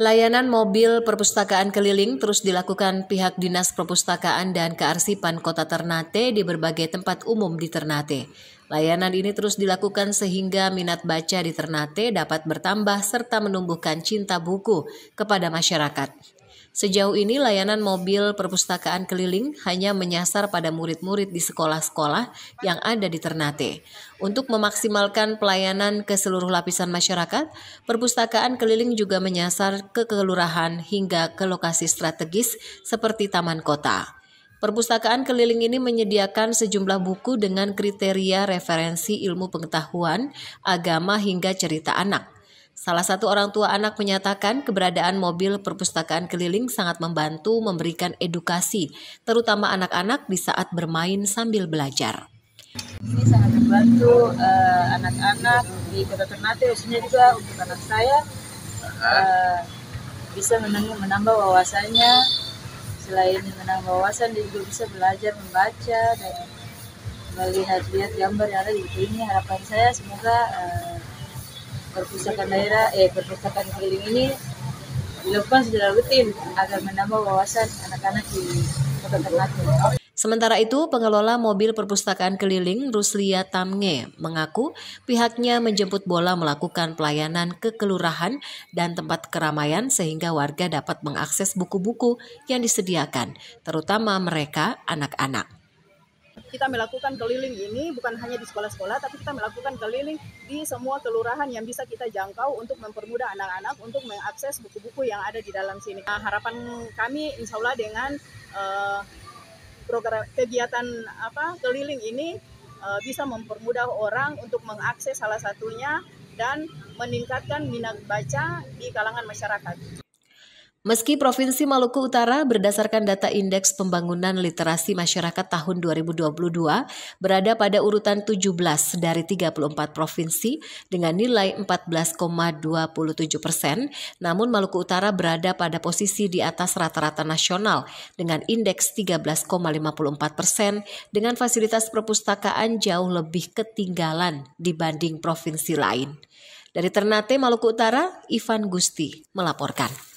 Layanan mobil perpustakaan keliling terus dilakukan pihak Dinas Perpustakaan dan Kearsipan Kota Ternate di berbagai tempat umum di Ternate. Layanan ini terus dilakukan sehingga minat baca di Ternate dapat bertambah serta menumbuhkan cinta buku kepada masyarakat. Sejauh ini layanan mobil perpustakaan keliling hanya menyasar pada murid-murid di sekolah-sekolah yang ada di Ternate. Untuk memaksimalkan pelayanan ke seluruh lapisan masyarakat, perpustakaan keliling juga menyasar ke kelurahan hingga ke lokasi strategis seperti taman kota. Perpustakaan keliling ini menyediakan sejumlah buku dengan kriteria referensi ilmu pengetahuan, agama hingga cerita anak. Salah satu orang tua anak menyatakan keberadaan mobil perpustakaan keliling sangat membantu memberikan edukasi, terutama anak-anak di saat bermain sambil belajar. Ini sangat membantu eh, anak-anak uh, di Kota Ternate, khususnya juga untuk anak saya, uh, bisa menambah, menambah wawasannya. Selain menambah wawasan, dia juga bisa belajar membaca dan melihat-lihat gambar yang ada di ini. Harapan saya semoga uh, perpustakaan daerah eh perpustakaan keliling ini dilakukan secara rutin agar menambah wawasan anak-anak di Kota Ternate. Sementara itu, pengelola mobil perpustakaan keliling Ruslia Tamnge mengaku pihaknya menjemput bola melakukan pelayanan ke kelurahan dan tempat keramaian sehingga warga dapat mengakses buku-buku yang disediakan, terutama mereka anak-anak kita melakukan keliling ini bukan hanya di sekolah-sekolah, tapi kita melakukan keliling di semua kelurahan yang bisa kita jangkau untuk mempermudah anak-anak untuk mengakses buku-buku yang ada di dalam sini. Nah, harapan kami, insya Allah dengan uh, program kegiatan apa keliling ini uh, bisa mempermudah orang untuk mengakses salah satunya dan meningkatkan minat baca di kalangan masyarakat. Meski Provinsi Maluku Utara berdasarkan data Indeks Pembangunan Literasi Masyarakat tahun 2022 berada pada urutan 17 dari 34 provinsi dengan nilai 14,27 persen, namun Maluku Utara berada pada posisi di atas rata-rata nasional dengan indeks 13,54 persen dengan fasilitas perpustakaan jauh lebih ketinggalan dibanding provinsi lain. Dari Ternate, Maluku Utara, Ivan Gusti melaporkan.